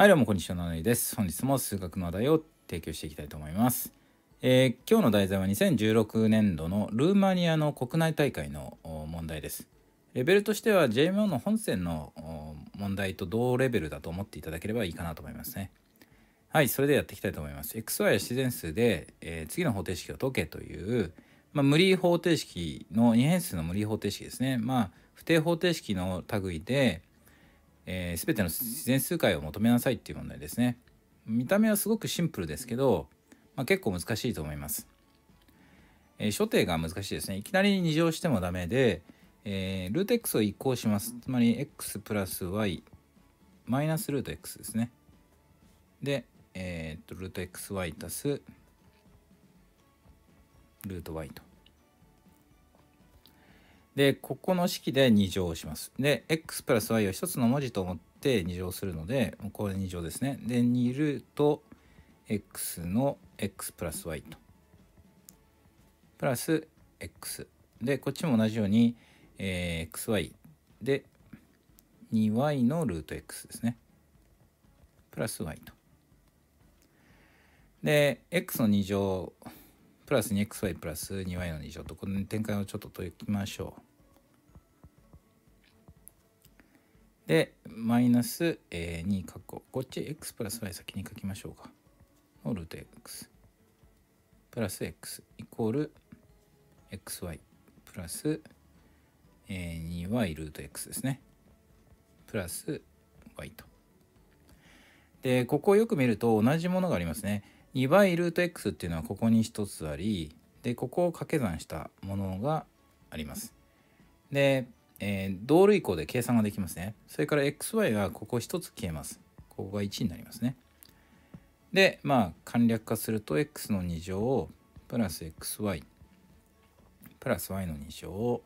はい、どうもこんにちは、ナナです。本日も数学の話題を提供していきたいと思います。えー、今日の題材は2016年度のルーマニアの国内大会の問題です。レベルとしては JMO の本線の問題と同レベルだと思っていただければいいかなと思いますね。はい、それでやっていきたいと思います。xy は自然数で、えー、次の方程式を解けという、まあ、無理方程式の2変数の無理方程式ですね。まあ、不定方程式の類で、えー、全ての自然数回を求めなさいっていう問題ですね見た目はすごくシンプルですけど、まあ、結構難しいと思います、えー、初定が難しいですねいきなり二乗してもダメで、えー、ルート x を移行しますつまり x プラス y マイナスルート x ですねで、えー、っとルート xy 足すルート y とで、ここの式で2乗します。で、x プラス y を1つの文字と思って2乗するので、これ2乗ですね。で、2ルート x の x プラス y と。プラス x。で、こっちも同じように、えー、xy で 2y のルート x ですね。プラス y と。で、x の2乗プラス 2xy プラス 2y の2乗とこの展開をちょっと解きましょう。で、マイナス、えー、2括弧。こっち x プラス y 先に書きましょうか。のルート x。プラス x イコール xy プラス、え 2y ルート x ですね。プラス y と。で、ここをよく見ると同じものがありますね。2y ルート x っていうのはここに1つあり、で、ここを掛け算したものがあります。で、えー、同類項で計算ができますね。それから xy がここ1つ消えます。ここが1になりますね。で、まあ、簡略化すると x の2乗をプラス xy プラス y の2乗、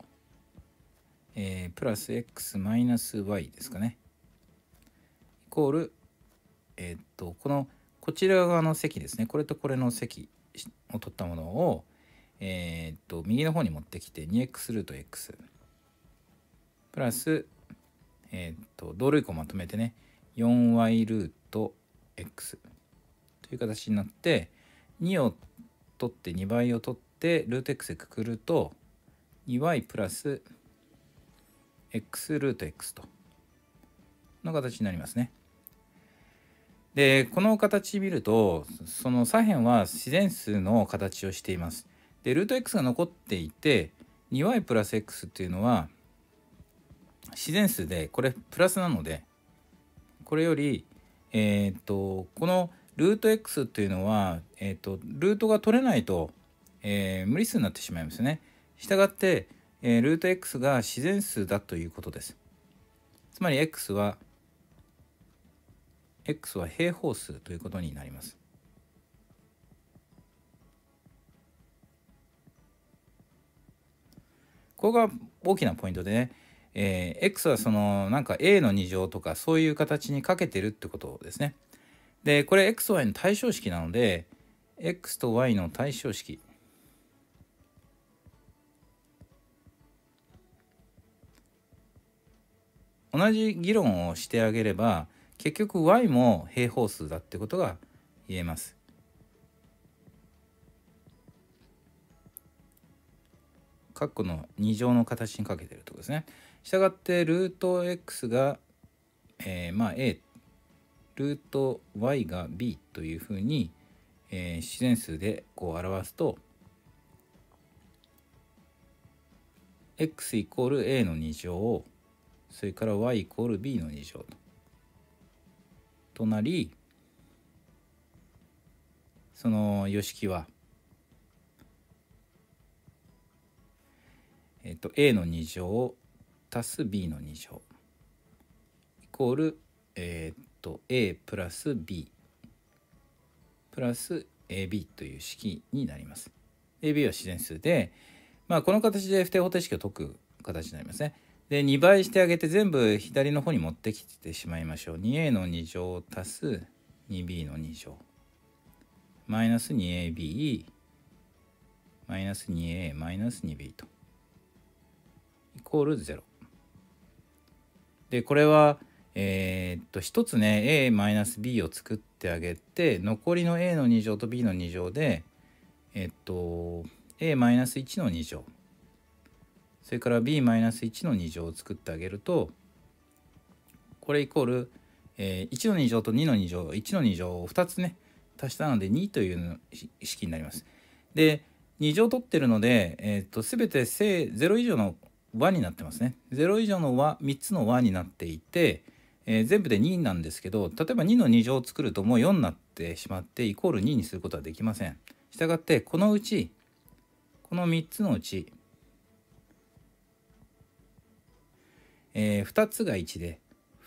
えー、プラス x マイナス y ですかね。イコール、えー、っと、この、こちら側の積ですね。これとこれの積を取ったものを、えー、っと、右の方に持ってきて 2x ルート x。プラス、えっ、ー、と、同類項まとめてね、4y ルート x という形になって、2を取って2倍を取ってルート x でくくると 2y プラス x ルート x との形になりますね。でこの形見るとその左辺は自然数の形をしています。でルート x が残っていて 2y プラス x っていうのは自然数でこれプラスなのでこれよりえー、っとこのルート x っていうのは、えー、っとルートが取れないと、えー、無理数になってしまいますね。したがって、えルート x が自然数だということです。つまり x は x は平方数ということになります。ここが大きなポイントでねえー、x はそのなんか a の2乗とかそういう形にかけてるってことですね。でこれ x と y の対称式なので x と y の対称式同じ議論をしてあげれば結局 y も平方数だってことが言えます。括弧の2乗の形にかけてるとこですね。したがってルート x が、えー、まあ a ルート y が b というふうに、えー、自然数でこう表すと x イコール a の2乗それから y イコール b の2乗ととなりその余式はえっと a の2乗足す b の2乗イコール、えー、っと a プラス b プラス ab という式になります。ab は自然数で、まあ、この形で不定方程式を解く形になりますね。で2倍してあげて全部左の方に持ってきてしまいましょう。2a の2乗足す 2b の2乗マイナス 2ab マイナス 2a マイナス 2b とイコール0。でこれはえー、っと1つね a-b を作ってあげて残りの a の2乗と b の2乗でえっと a-1 の2乗それから b-1 の2乗を作ってあげるとこれイコール、えー、1の2乗と2の2乗1の2乗を2つね足したので2という式になります。で2乗取ってるので、えー、と全て正0以上の和になってますね0以上の和3つの和になっていて、えー、全部で2なんですけど例えば2の2乗を作るともう4になってしまってイコール2にすることはできませんしたがってこのうちこの3つのうち、えー、2つが1で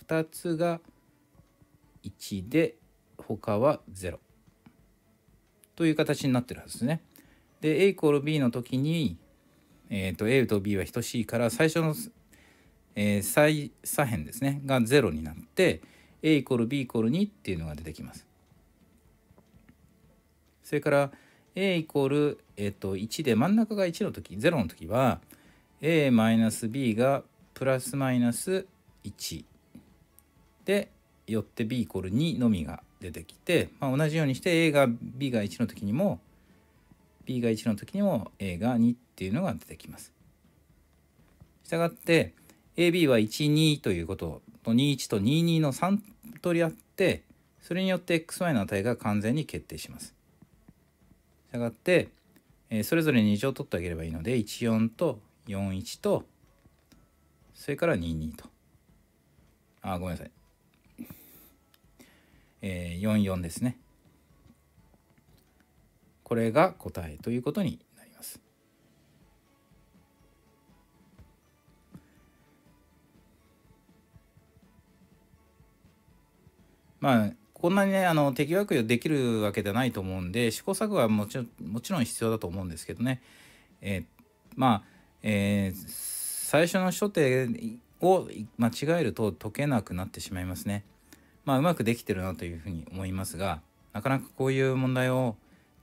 2つが1で他は0という形になってるはずですねで a イコール b の時にえーと、A と B は等しいから最初の、えー、最左辺ですねが0になって A イコール B イコール2っていうのが出てきます。それから A イコール、えーと、と1で真ん中が1の時0の時は A マイナス B がプラスマイナス1でよって B イコール2のみが出てきて、まあ、同じようにして A が B が1の時にも b が1の時にも a が2っていうのが出てきます。したがって ab は12ということと21と22の3通りあってそれによって xy の値が完全に決定します。したがって、えそれぞれ2乗取ってあげればいいので14と41とそれから22とあごめんなさい、えー、44ですね。これが答えということになります。まあこんなにねあの適応悪用できるわけではないと思うんで試行錯誤はもちろんもちろん必要だと思うんですけどね、えー、まあ、えー、最初の初手を間違えると解けなくなってしまいますね。まあうまくできてるなというふうに思いますがなかなかこういう問題を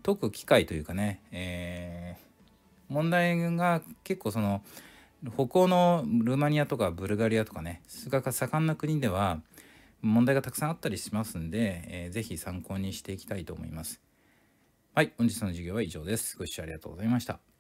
解く機会というかね、えー、問題が結構その北欧のルーマニアとかブルガリアとかね数学が盛んな国では問題がたくさんあったりしますんで、えー、ぜひ参考にしていきたいと思います。はい、本日の授業は以上です。ご視聴ありがとうございました。